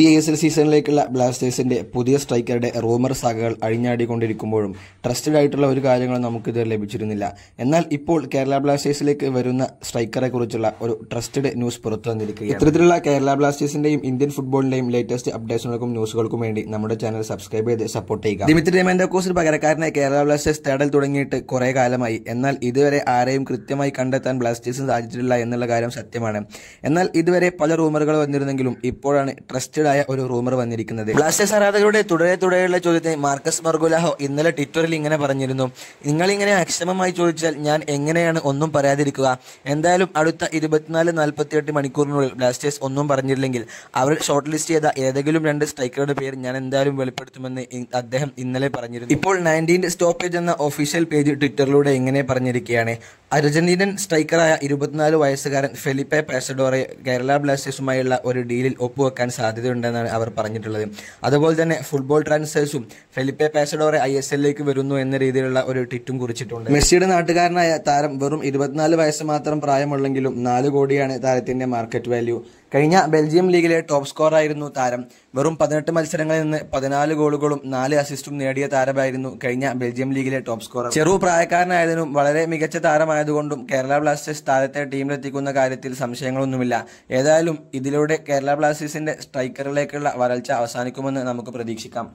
പുതിയ A S സീസണിലേക്കുള്ള ബ്ലാസ്റ്റേഴ്സിൻ്റെ പുതിയ സ്ട്രൈക്കറുടെ റൂമർ സാഗകൾ അഴിഞ്ഞാടിക്കൊണ്ടിരിക്കുമ്പോഴും ട്രസ്റ്റഡ് ആയിട്ടുള്ള ഒരു കാര്യങ്ങളും നമുക്കിത് ലഭിച്ചിരുന്നില്ല എന്നാൽ ഇപ്പോൾ കേരള ബ്ലാസ്റ്റേഴ്സിലേക്ക് വരുന്ന സ്ട്രൈക്കറെ കുറിച്ചുള്ള ഒരു ട്രസ്റ്റഡ് ന്യൂസ് പുറത്തു വന്നിരിക്കുകയാണ് ഇത്തരത്തിലുള്ള കേരള ബ്ലാസ്റ്റേഴ്സിൻ്റെയും ഇന്ത്യൻ ഫുട്ബോളിന്റെയും ലേറ്റസ്റ്റ് അപ്ഡേറ്റ്സുകൾക്കും ന്യൂസുകൾക്കും വേണ്ടി നമ്മുടെ ചാനൽ സബ്സ്ക്രൈബ് ചെയ്ത് സപ്പോർട്ട് ചെയ്യുക ദിമിത്രി ഡെമൻഡോക്കോസിന് പകരക്കാരനെ കേരള ബ്ലാസ്റ്റേഴ്സ് തേടൽ തുടങ്ങിയിട്ട് കുറേ കാലമായി എന്നാൽ ഇതുവരെ ആരെയും കൃത്യമായി കണ്ടെത്താൻ ബ്ലാസ്റ്റേഴ്സിന് സാധിച്ചിട്ടില്ല എന്നുള്ള കാര്യം സത്യമാണ് എന്നാൽ ഇതുവരെ പല റൂമറുകൾ വന്നിരുന്നെങ്കിലും ഇപ്പോഴാണ് ട്രസ്റ്റഡ് വൈറലായ ഒരു റൂമർ വന്നിരിക്കുന്നത് ബ്ലാസ്റ്റേഴ്സ് ആരാധകരുടെ തുടരെ തുടരെയുള്ള ചോദ്യത്തിന് മാർക്കസ് മർഗുലാഹോ ഇന്നലെ ട്വിറ്ററിൽ ഇങ്ങനെ പറഞ്ഞിരുന്നു നിങ്ങളിങ്ങനെ അക്ഷമമായി ചോദിച്ചാൽ ഞാൻ എങ്ങനെയാണ് ഒന്നും പറയാതിരിക്കുക എന്തായാലും അടുത്ത ഇരുപത്തിനാല് നാൽപ്പത്തിയെട്ട് മണിക്കൂറിനുള്ളിൽ ബ്ലാസ്റ്റേഴ്സ് ഒന്നും പറഞ്ഞില്ലെങ്കിൽ അവർ ഷോർട്ട് ലിസ്റ്റ് ചെയ്ത ഏതെങ്കിലും രണ്ട് സ്ട്രൈക്കറുടെ പേര് ഞാൻ എന്തായാലും വെളിപ്പെടുത്തുമെന്ന് അദ്ദേഹം ഇന്നലെ പറഞ്ഞിരുന്നു ഇപ്പോൾ നയൻറ്റീൻ സ്റ്റോപ്പേജ് എന്ന ഒഫീഷ്യൽ പേജ് ട്വിറ്ററിലൂടെ ഇങ്ങനെ പറഞ്ഞിരിക്കുകയാണ് അർജന്റീനൻ സ്ട്രൈക്കറായ ഇരുപത്തിനാല് വയസ്സുകാരൻ ഫെലിപ്പെ പാസഡോറെ കേരള ബ്ലാസ്റ്റേഴ്സുമായുള്ള ഒരു ഡീലിൽ ഒപ്പുവെക്കാൻ സാധ്യതയുണ്ടെന്നാണ് അവർ പറഞ്ഞിട്ടുള്ളത് അതുപോലെ തന്നെ ഫുട്ബോൾ ട്രാൻസേഴ്സും ഫെലിപ്പെ പാസഡോറെ ഐ എസ് എല്ലിലേക്ക് വരുന്നു എന്ന രീതിയിലുള്ള ഒരു ട്വിറ്റും കുറിച്ചിട്ടുണ്ട് മെസ്സിയുടെ നാട്ടുകാരനായ താരം വെറും ഇരുപത്തിനാല് വയസ്സ് മാത്രം പ്രായമുള്ളെങ്കിലും നാല് കോടിയാണ് താരത്തിന്റെ മാർക്കറ്റ് വാല്യൂ കഴിഞ്ഞ ബെൽജിയം ലീഗിലെ ടോപ്പ് സ്കോറായിരുന്നു താരം വെറും പതിനെട്ട് മത്സരങ്ങളിൽ നിന്ന് പതിനാല് ഗോളുകളും നാല് അസിസ്റ്റും നേടിയ താരമായിരുന്നു കഴിഞ്ഞ ബെൽജിയം ലീഗിലെ ടോപ്പ് സ്കോറർ ചെറു പ്രായക്കാരനായതിനും വളരെ മികച്ച താരമായ ആയതുകൊണ്ടും കേരള ബ്ലാസ്റ്റേഴ്സ് താരത്തെ ടീമിലെത്തിക്കുന്ന കാര്യത്തിൽ സംശയങ്ങളൊന്നുമില്ല ഏതായാലും ഇതിലൂടെ കേരള ബ്ലാസ്റ്റേഴ്സിന്റെ സ്ട്രൈക്കറിലേക്കുള്ള വരൾച്ച അവസാനിക്കുമെന്ന് നമുക്ക് പ്രതീക്ഷിക്കാം